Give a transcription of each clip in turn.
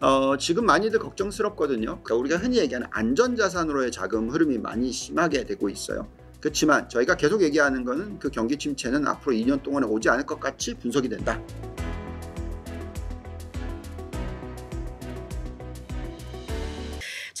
어, 지금 많이들 걱정스럽거든요. 그러니까 우리가 흔히 얘기하는 안전자산으로의 자금 흐름이 많이 심하게 되고 있어요. 그렇지만 저희가 계속 얘기하는 거는 그 경기 침체는 앞으로 2년 동안에 오지 않을 것 같이 분석이 된다.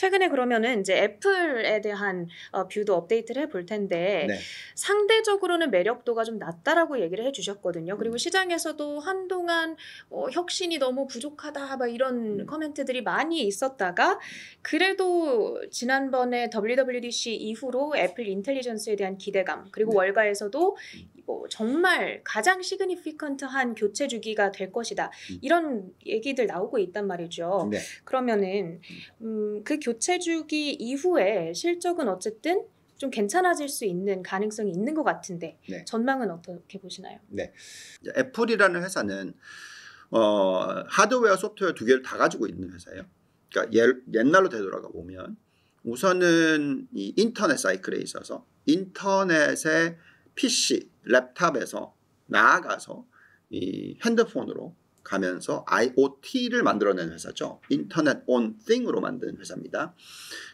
최근에 그러면은 이제 애플에 대한 어, 뷰도 업데이트를 해볼 텐데 네. 상대적으로는 매력도가 좀 낮다라고 얘기를 해주셨거든요. 음. 그리고 음. 시장에서도 한동안 어, 혁신이 너무 부족하다 막 이런 음. 커멘트들이 많이 있었다가 그래도 지난번에 WWDC 이후로 애플 인텔리전스에 대한 기대감 그리고 네. 월가에서도 음. 뭐 정말 가장 시그니피컨트한 교체 주기가 될 것이다. 음. 이런 얘기들 나오고 있단 말이죠. 네. 그러면은 음, 음 그 교체 주기 이후에 실적은 어쨌든 좀 괜찮아질 수 있는 가능성이 있는 것 같은데 네. 전망은 어떻게 보시나요? 네, 애플이라는 회사는 어, 하드웨어, 소프트웨어 두 개를 다 가지고 있는 회사예요. 그러니까 예, 옛날로 되돌아가 보면 우선은 이 인터넷 사이클에 있어서 인터넷의 PC 랩탑에서 나아가서 이 핸드폰으로 가면서 IoT를 만들어낸 회사죠. 인터넷 온 띵으로 만든 회사입니다.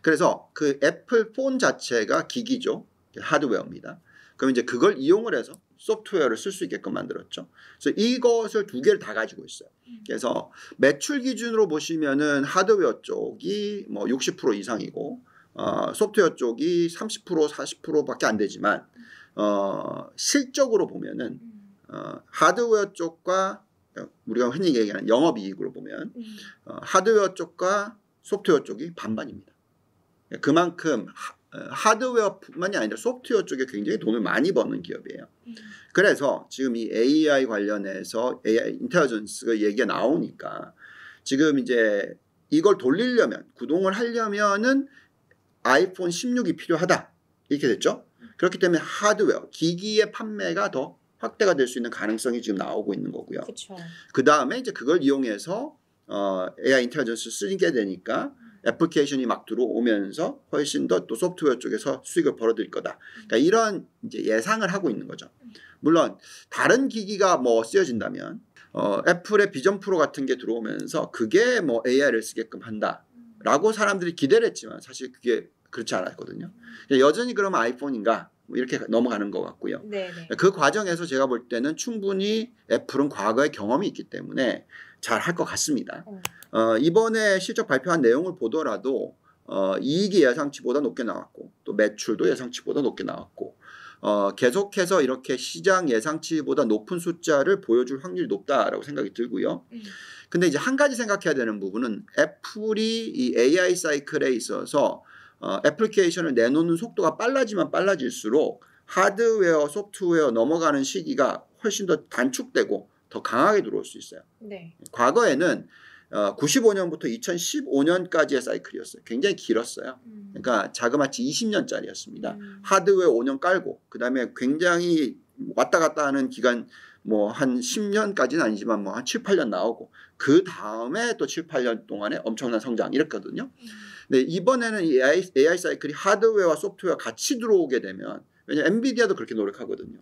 그래서 그 애플 폰 자체가 기기죠. 하드웨어입니다. 그럼 이제 그걸 이용을 해서 소프트웨어를 쓸 수 있게끔 만들었죠. 그래서 이것을 두 개를 다 가지고 있어요. 음. 그래서 매출 기준으로 보시면은 하드웨어 쪽이 뭐 60% 이상이고 어, 소프트웨어 쪽이 30% 40%밖에 안 되지만 음. 어, 실적으로 보면은 어, 하드웨어 쪽과 우리가 흔히 얘기하는 영업이익으로 보면 음. 어, 하드웨어 쪽과 소프트웨어 쪽이 반반입니다. 그만큼 하, 어, 드웨어뿐만이 아니라 소프트웨어 쪽에 굉장히 돈을 많이 버는 기업이에요. 음. 그래서 지금 이 AI 관련해서 AI 인텔리전스가 얘기가 나오니까 지금 이제 이걸 돌리려면 구동을 하려면은 아이폰 16이 필요하다 이렇게 됐죠. 그렇기 때문에 하드웨어, 기기의 판매가 더 확대가 될 수 있는 가능성이 지금 나오고 있는 거고요. 그 다음에 이제 그걸 이용해서 어, AI 인텔리전스 쓰게 되니까 음. 애플리케이션이 막 들어오면서 훨씬 더 또 소프트웨어 쪽에서 수익을 벌어들일 거다. 그러니까 이런 이제 예상을 하고 있는 거죠. 물론 다른 기기가 뭐 쓰여진다면 어, 애플의 비전 프로 같은 게 들어오면서 그게 뭐 AI를 쓰게끔 한다라고 사람들이 기대를 했지만 사실 그게 그렇지 않았거든요. 그러니까 여전히 그러면 아이폰인가 뭐 이렇게 넘어가는 것 같고요. 네네. 네. 그러니까 그 과정에서 제가 볼 때는 충분히 애플은 과거의 경험이 있기 때문에 잘 할 것 같습니다. 어. 어, 이번에 실적 발표한 내용을 보더라도 어, 이익이 예상치보다 높게 나왔고 또 매출도 예상치보다 높게 나왔고 어, 계속해서 이렇게 시장 예상치보다 높은 숫자를 보여줄 확률이 높다라고 생각이 들고요. 음. 근데 이제 한 가지 생각해야 되는 부분은 애플이 이 AI 사이클에 있어서 어, 애플리케이션을 내놓는 속도가 빨라지면 빨라질수록 하드웨어, 소프트웨어 넘어가는 시기가 훨씬 더 단축되고 더 강하게 들어올 수 있어요. 네. 과거에는 어, 95년부터 2015년까지의 사이클이었어요. 굉장히 길었어요. 음. 그러니까 자그마치 20년짜리였습니다. 음. 하드웨어 5년 깔고 그다음에 굉장히 왔다 갔다 하는 기간 뭐 한 10년까지는 아니지만 뭐 한 7, 8년 나오고 그 다음에 또 7, 8년 동안에 엄청난 성장 이렇거든요 음. 근데 이번에는 이 AI, AI 사이클이 하드웨어와 소프트웨어 같이 들어오게 되면 왜냐 엔비디아도 그렇게 노력하거든요.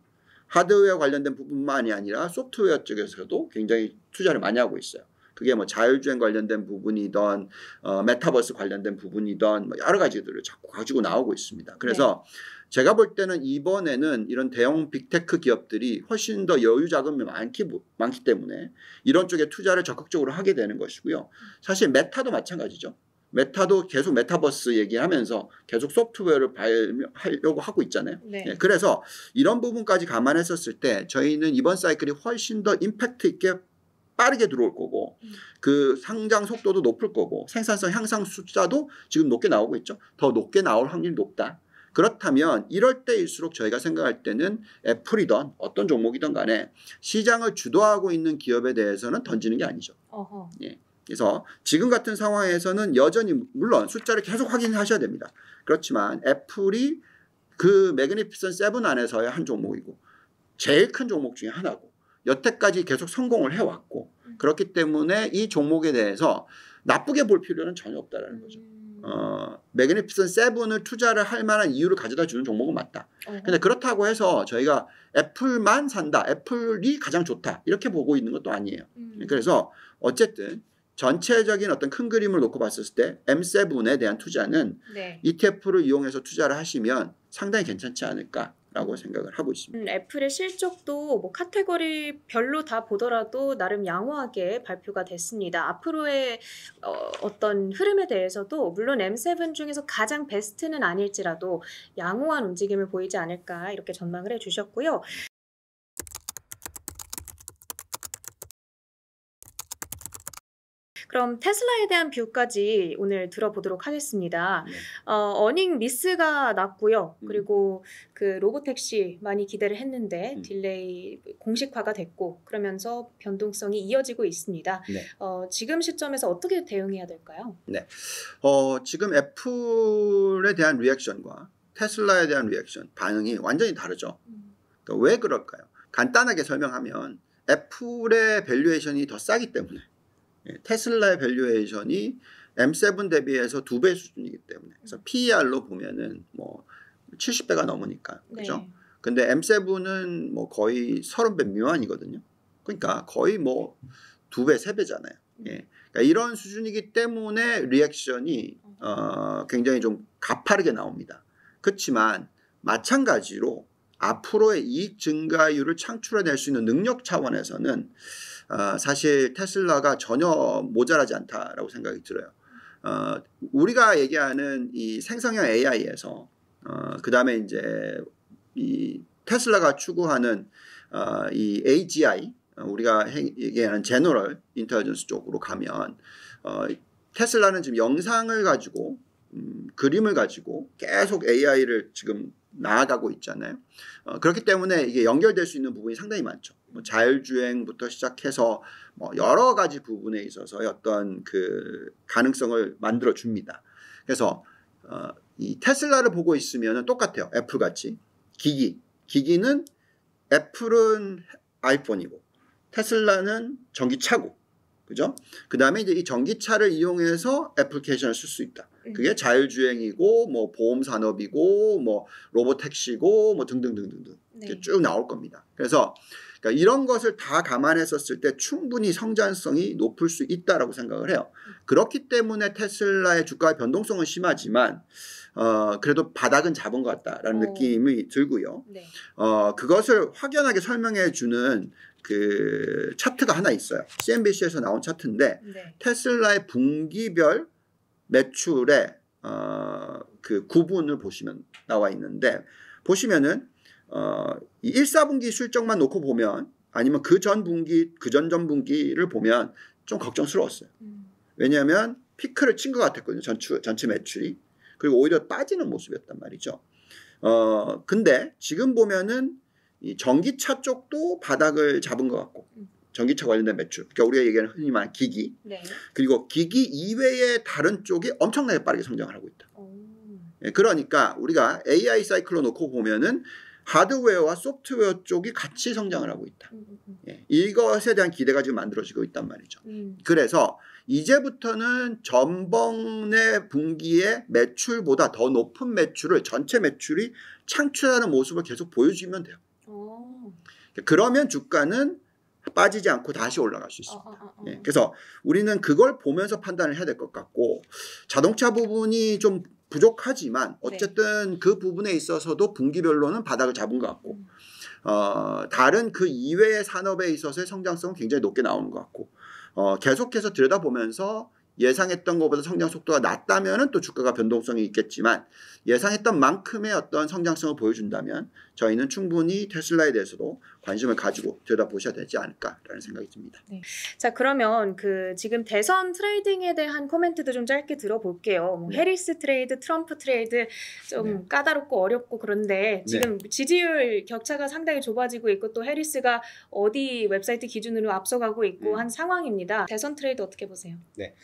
하드웨어 관련된 부분만이 아니라 소프트웨어 쪽에서도 굉장히 투자를 많이 하고 있어요. 그게 뭐 자율주행 관련된 부분이던 어, 메타버스 관련된 부분이던 뭐 여러 가지들을 자꾸 가지고 나오고 있습니다. 그래서 네. 제가 볼 때는 이번에는 이런 대형 빅테크 기업들이 훨씬 더 여유 자금이 많기, 많기 때문에 이런 쪽에 투자를 적극적으로 하게 되는 것이고요. 사실 메타도 마찬가지죠. 메타도 계속 메타버스 얘기하면서 계속 소프트웨어를 발명하려고 하고 있잖아요. 네. 네. 그래서 이런 부분까지 감안했었을 때 저희는 이번 사이클이 훨씬 더 임팩트 있게 빠르게 들어올 거고 음. 그 상장 속도도 높을 거고 생산성 향상 숫자도 지금 높게 나오고 있죠. 더 높게 나올 확률이 높다. 그렇다면 이럴 때일수록 저희가 생각할 때는 애플이던 어떤 종목이던 간에 시장을 주도하고 있는 기업에 대해서는 던지는 게 아니죠. 어허. 예. 그래서 지금 같은 상황에서는 여전히 물론 숫자를 계속 확인하셔야 됩니다. 그렇지만 애플이 그 매그니피슨 세븐 안에서의 한 종목이고 제일 큰 종목 중에 하나고 여태까지 계속 성공을 해왔고 음. 그렇기 때문에 이 종목에 대해서 나쁘게 볼 필요는 전혀 없다라는 음. 거죠. 어, 매그니피슨 세븐을 투자를 할 만한 이유를 가져다 주는 종목은 맞다. 어. 근데 그렇다고 해서 저희가 애플만 산다, 애플이 가장 좋다 이렇게 보고 있는 것도 아니에요. 음. 그래서 어쨌든 전체적인 어떤 큰 그림을 놓고 봤을 때 M7에 대한 투자는 네. ETF를 이용해서 투자를 하시면 상당히 괜찮지 않을까. 라고 생각을 하고 있습니다. 음, 애플의 실적도 뭐 카테고리 별로 다 보더라도 나름 양호하게 발표가 됐습니다. 앞으로의 어, 떤 흐름에 대해서도 물론 M7 중에서 가장 베스트는 아닐지라도 양호한 움직임을 보이지 않을까 이렇게 전망을 해주셨고요. 그럼 테슬라에 대한 뷰까지 오늘 들어보도록 하겠습니다. 네. 어, 어닝 미스가 났고요. 음. 그리고 그 로보택시 많이 기대를 했는데 음. 딜레이 공식화가 됐고 그러면서 변동성이 이어지고 있습니다. 네. 어, 지금 시점에서 어떻게 대응해야 될까요? 네. 어, 지금 애플에 대한 리액션과 테슬라에 대한 리액션 반응이 완전히 다르죠. 음. 왜 그럴까요? 간단하게 설명하면 애플의 밸류에이션이 더 싸기 때문에 예, 테슬라의 밸류에이션이 M7 대비해서 두 배 수준이기 때문에 그래서 음. PER로 보면은 뭐 70배가 넘으니까 네. 그죠? 네. 근데 M7은 뭐 거의 30배 미만이거든요. 그러니까 거의 뭐 두 배, 세 배잖아요. 음. 예. 그러니까 이런 수준이기 때문에 리액션이 어. 어, 굉장히 좀 가파르게 나옵니다. 그렇지만 마찬가지로 앞으로의 이익 증가율을 창출해낼 수 있는 능력 차원에서는 어, 사실 테슬라가 전혀 모자라지 않다라고 생각이 들어요. 어, 우리가 얘기하는 이 생성형 AI에서 어, 그 다음에 이제 이 테슬라가 추구하는 어, 이 AGI 어, 우리가 얘기하는 제너럴 인터전스 쪽으로 가면 어, 테슬라는 지금 영상을 가지고 음, 그림을 가지고 계속 AI를 지금 나아가고 있잖아요. 어, 그렇기 때문에 이게 연결될 수 있는 부분이 상당히 많죠. 뭐 자율주행부터 시작해서 뭐 여러 가지 부분에 있어서 어떤 그 가능성을 만들어 줍니다. 그래서 어, 이 테슬라를 보고 있으면 똑같아요. 애플 같이 기기 기기는 애플은 아이폰이고 테슬라는 전기차고 그죠? 그 다음에 이제 이 전기차를 이용해서 애플케이션을쓸 수 있다. 예. 그게 자율주행이고 뭐 보험 산업이고 뭐 로봇 택시고 뭐 등등등등등 네. 쭉 나올 겁니다. 그래서 그러니까 이런 것을 다 감안했었을 때 충분히 성장성이 높을 수 있다라고 생각을 해요. 음. 그렇기 때문에 테슬라의 주가의 변동성은 심하지만 어 그래도 바닥은 잡은 것 같다라는 오. 어. 느낌이 들고요. 네. 어 그것을 확연하게 설명해 주는 그 차트가 하나 있어요. CNBC에서 나온 차트인데 네. 테슬라의 분기별 매출의 어, 그 구분을 보시면 나와 있는데 보시면은 어, 이 1사분기 실적만 놓고 보면 아니면 그 전 분기 그 전 전 분기를 보면 좀 걱정스러웠어요. 음. 왜냐하면 피크를 친 것 같았거든요. 전추, 전체 매출이 그리고 오히려 빠지는 모습이었단 말이죠. 어 근데 지금 보면은 이 전기차 쪽도 바닥을 잡은 것 같고 음. 전기차 관련된 매출, 그러니까 우리가 얘기하는 흔히 말하는 기기, 네. 그리고 기기 이외의 다른 쪽이 엄청나게 빠르게 성장을 하고 있다. 예, 그러니까 우리가 AI 사이클로 놓고 보면은 하드웨어와 소프트웨어 쪽이 같이 성장을 하고 있다. 음, 음, 음. 예, 이것에 대한 기대가 지금 만들어지고 있단 말이죠. 음. 그래서 이제부터는 전번의 분기의 매출보다 더 높은 매출을 전체 매출이 창출하는 모습을 계속 보여주면 돼요. 오. 그러면 주가는 빠지지 않고 다시 올라갈 수 있습니다. 어, 어, 어, 예, 그래서 우리는 그걸 보면서 판단을 해야 될 것 같고 자동차 부분이 좀 부족하지만 네. 어쨌든 네. 그 부분에 있어서도 분기별로는 바닥을 잡은 것 같고 음. 어, 다른 그 이외의 산업에 있어서의 성장성은 굉장히 높게 나오는 것 같고 어, 계속해서 들여다보면서 예상했던 것보다 성장 속도가 낮다면 또 주가가 변동성이 있겠지만 예상했던 만큼의 어떤 성장성을 보여준다면 저희는 충분히 테슬라에 대해서도 관심을 가지고 들여다보셔야 되지 않을까라는 생각이 듭니다. 네. 자 그러면 그 지금 대선 트레이딩에 대한 코멘트도 좀 짧게 들어볼게요. 뭐 네. 해리스 트레이드, 트럼프 트레이드 좀 네. 까다롭고 어렵고 그런데 네. 지금 지지율 격차가 상당히 좁아지고 있고 또 해리스가 어디 웹사이트 기준으로 앞서가고 있고 음. 한 상황입니다. 대선 트레이드 어떻게 보세요? 네.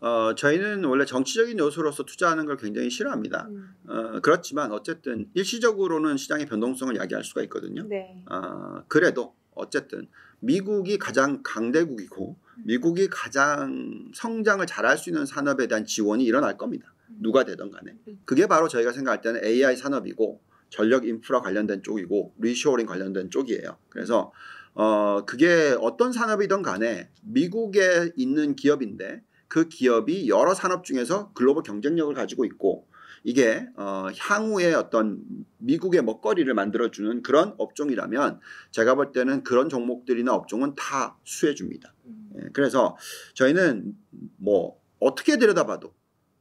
어, 저희는 원래 정치적인 요소로서 투자하는 걸 굉장히 싫어합니다. 음. 어, 그렇지만 어쨌든 일시적으로는 시장의 변동성을 야기할 수가 있거든요. 네. 어, 그래도 어쨌든 미국이 가장 강대국이고 음. 미국이 가장 성장을 잘할 수 있는 산업에 대한 지원이 일어날 겁니다. 음. 누가 되든 간에. 그게 바로 저희가 생각할 때는 AI 산업이고 전력 인프라 관련된 쪽이고 리쇼링 관련된 쪽이에요. 그래서 어, 그게 어떤 산업이든 간에 미국에 있는 기업인데 그 기업이 여러 산업 중에서 글로벌 경쟁력을 가지고 있고 이게 어, 향후에 어떤 미국의 먹거리를 만들어주는 그런 업종이라면 제가 볼 때는 그런 종목들이나 업종은 다 수혜줍니다. 음. 예, 그래서 저희는 뭐 어떻게 들여다봐도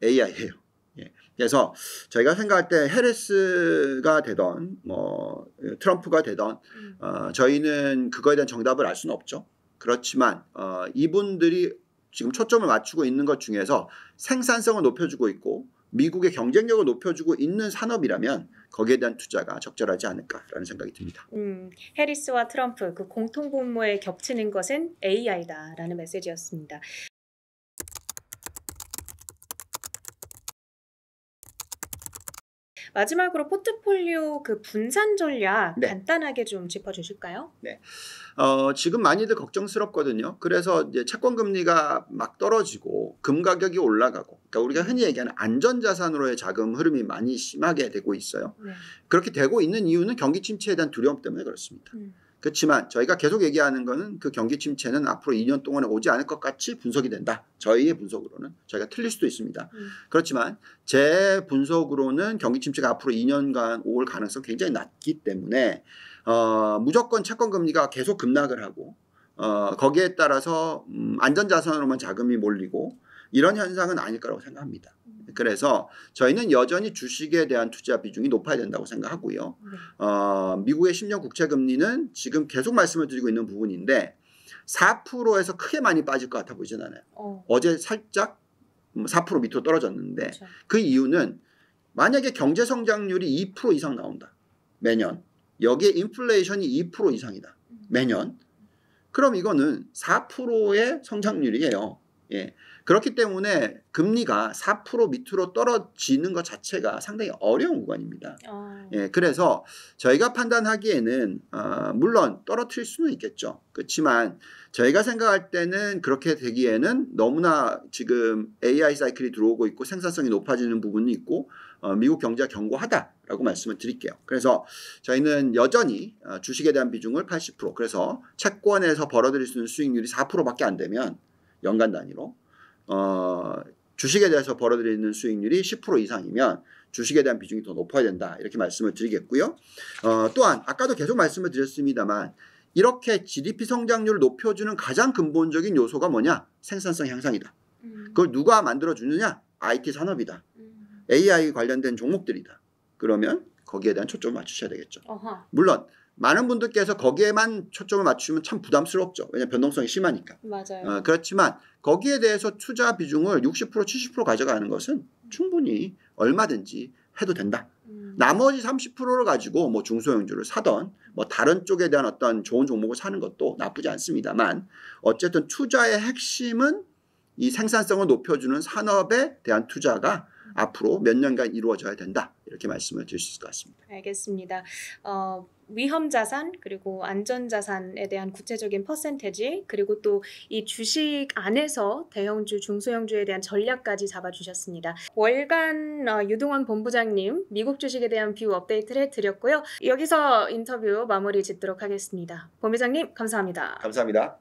AI예요. 예, 그래서 저희가 생각할 때 헤레스가 되던 뭐 트럼프가 되던 음. 어, 저희는 그거에 대한 정답을 알 수는 없죠. 그렇지만 어, 이분들이 지금 초점을 맞추고 있는 것 중에서 생산성을 높여주고 있고 미국의 경쟁력을 높여주고 있는 산업이라면 거기에 대한 투자가 적절하지 않을까라는 생각이 듭니다. 음, 해리스와 트럼프 그 공통 분모에 겹치는 것은 AI다라는 메시지였습니다. 마지막으로 포트폴리오 그 분산 전략 네. 간단하게 좀 짚어주실까요? 네. 어, 지금 많이들 걱정스럽거든요. 그래서 이제 채권 금리가 막 떨어지고 금 가격이 올라가고 그러니까 우리가 흔히 얘기하는 안전 자산으로의 자금 흐름이 많이 심하게 되고 있어요. 네. 그렇게 되고 있는 이유는 경기 침체에 대한 두려움 때문에 그렇습니다. 음. 그렇지만 저희가 계속 얘기하는 거는 그 경기 침체는 앞으로 2년 동안에 오지 않을 것 같이 분석이 된다. 저희의 분석으로는 저희가 틀릴 수도 있습니다. 음. 그렇지만 제 분석으로는 경기 침체가 앞으로 2년간 올 가능성 굉장히 낮기 때문에 어, 무조건 채권 금리가 계속 급락을 하고 어, 거기에 따라서 음, 안전자산으로만 자금이 몰리고 이런 현상은 아닐 거라고 생각합니다. 음. 그래서 저희는 여전히 주식에 대한 투자 비중이 높아야 된다고 생각하고요. 네. 어, 미국의 10년 국채 금리는 지금 계속 말씀을 드리고 있는 부분인데 4%에서 크게 많이 빠질 것 같아 보이진 않아요. 어. 제 살짝 4% 밑으로 떨어졌는데 그렇죠. 그 이유는 만약에 경제 성장률이 2% 이상 나온다. 매년. 여기에 인플레이션이 2% 이상이다. 음. 매년. 그럼 이거는 4%의 성장률이에요. 예. 그렇기 때문에 금리가 4% 밑으로 떨어지는 것 자체가 상당히 어려운 구간입니다. 어. 예, 그래서 저희가 판단하기에는 어, 물론 떨어뜨릴 수는 있겠죠. 그렇지만 저희가 생각할 때는 그렇게 되기에는 너무나 지금 AI 사이클이 들어오고 있고 생산성이 높아지는 부분이 있고 어, 미국 경제가 견고하다라고 말씀을 드릴게요. 그래서 저희는 여전히 어, 주식에 대한 비중을 80% 그래서 채권에서 벌어들일 수 있는 수익률이 4%밖에 안 되면 연간 단위로 어, 주식에 대해서 벌어들이는 수익률이 10% 이상이면 주식에 대한 비중이 더 높아야 된다 이렇게 말씀을 드리겠고요. 어, 또한 아까도 계속 말씀을 드렸습니다만 이렇게 GDP 성장률을 높여주는 가장 근본적인 요소가 뭐냐? 생산성 향상이다. 음. 그걸 누가 만들어주느냐? IT 산업이다. AI 음. 관련된 종목들이다. 그러면 거기에 대한 초점을 맞추셔야 되겠죠. 물론 많은 분들께서 거기에만 초점을 맞추면 참 부담스럽죠. 왜냐면 변동성이 심하니까. 맞아요. 어, 그렇지만 거기에 대해서 투자 비중을 60% 70% 가져가는 것은 충분히 얼마든지 해도 된다. 음. 나머지 30%를 가지고 뭐 중소형주를 사던 뭐 다른 쪽에 대한 어떤 좋은 종목을 사는 것도 나쁘지 않습니다만 어쨌든 투자의 핵심은 이 생산성을 높여주는 산업에 대한 투자가 앞으로 몇 년간 이루어져야 된다. 이렇게 말씀을 드릴 수 있을 것 같습니다. 알겠습니다. 어... 위험 자산 그리고 안전 자산에 대한 구체적인 퍼센테지 그리고 또 이 주식 안에서 대형주 중소형주에 대한 전략까지 잡아 주셨습니다. 월간 어, 유동원 본부장님 미국 주식에 대한 뷰 업데이트를 해 드렸고요. 여기서 인터뷰 마무리 짓도록 하겠습니다. 본부장님 감사합니다. 감사합니다.